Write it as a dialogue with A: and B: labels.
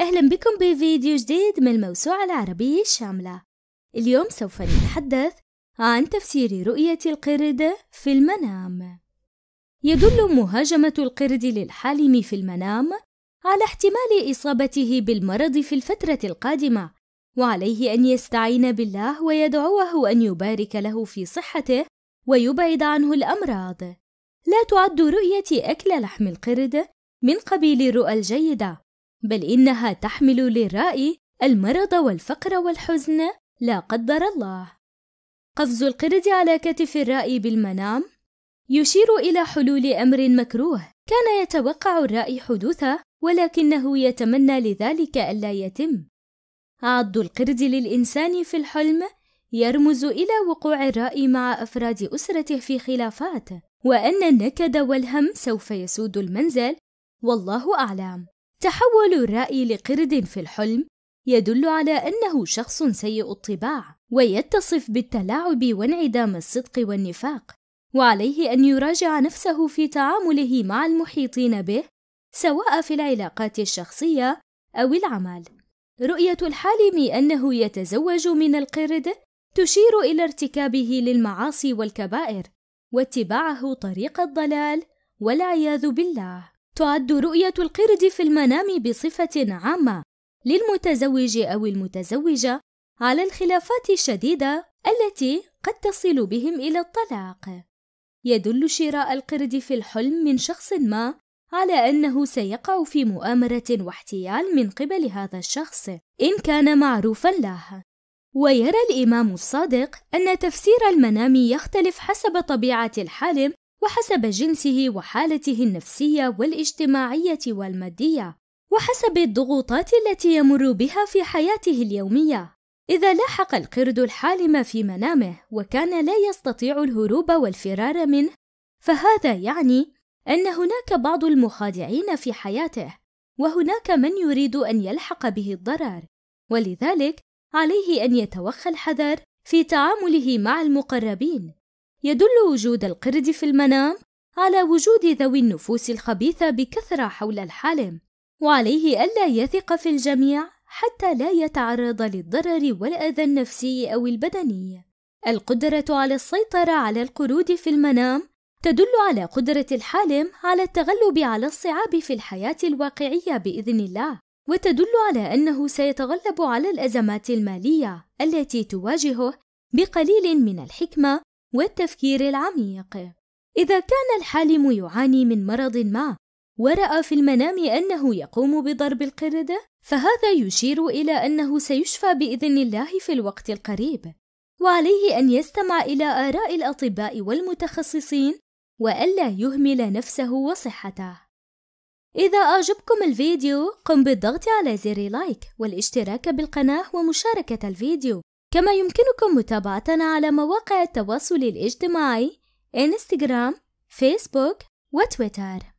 A: أهلا بكم بفيديو جديد من الموسوعة العربية الشاملة اليوم سوف نتحدث عن تفسير رؤية القرد في المنام يدل مهاجمة القرد للحالم في المنام على احتمال إصابته بالمرض في الفترة القادمة وعليه أن يستعين بالله ويدعوه أن يبارك له في صحته ويبعد عنه الأمراض لا تعد رؤية أكل لحم القرد من قبيل الرؤى الجيدة بل إنها تحمل للرأي المرض والفقر والحزن لا قدر الله قفز القرد على كتف الرأي بالمنام يشير إلى حلول أمر مكروه كان يتوقع الرأي حدوثه ولكنه يتمنى لذلك ألا يتم عض القرد للإنسان في الحلم يرمز إلى وقوع الرأي مع أفراد أسرته في خلافات وأن النكد والهم سوف يسود المنزل والله أعلم تحول الرأي لقرد في الحلم يدل على أنه شخص سيء الطباع ويتصف بالتلاعب وانعدام الصدق والنفاق وعليه أن يراجع نفسه في تعامله مع المحيطين به سواء في العلاقات الشخصية أو العمل رؤية الحالم أنه يتزوج من القرد تشير إلى ارتكابه للمعاصي والكبائر واتباعه طريق الضلال والعياذ بالله تعد رؤية القرد في المنام بصفة عامة للمتزوج أو المتزوجة على الخلافات الشديدة التي قد تصل بهم إلى الطلاق. يدل شراء القرد في الحلم من شخص ما على أنه سيقع في مؤامرة واحتيال من قبل هذا الشخص إن كان معروفا له. ويرى الإمام الصادق أن تفسير المنام يختلف حسب طبيعة الحالم وحسب جنسه وحالته النفسيه والاجتماعيه والماديه وحسب الضغوطات التي يمر بها في حياته اليوميه اذا لاحق القرد الحالم في منامه وكان لا يستطيع الهروب والفرار منه فهذا يعني ان هناك بعض المخادعين في حياته وهناك من يريد ان يلحق به الضرر ولذلك عليه ان يتوخى الحذر في تعامله مع المقربين يدل وجود القرد في المنام على وجود ذوي النفوس الخبيثة بكثرة حول الحالم، وعليه ألا يثق في الجميع حتى لا يتعرض للضرر والأذى النفسي أو البدني. القدرة على السيطرة على القرود في المنام تدل على قدرة الحالم على التغلب على الصعاب في الحياة الواقعية بإذن الله، وتدل على أنه سيتغلب على الأزمات المالية التي تواجهه بقليل من الحكمة والتفكير العميق اذا كان الحالم يعاني من مرض ما وراى في المنام انه يقوم بضرب القرده فهذا يشير الى انه سيشفى باذن الله في الوقت القريب وعليه ان يستمع الى اراء الاطباء والمتخصصين والا يهمل نفسه وصحته إذا أعجبكم الفيديو قم بالضغط على زر لايك والاشتراك بالقناة ومشاركة الفيديو كما يمكنكم متابعتنا على مواقع التواصل الاجتماعي انستغرام فيسبوك وتويتر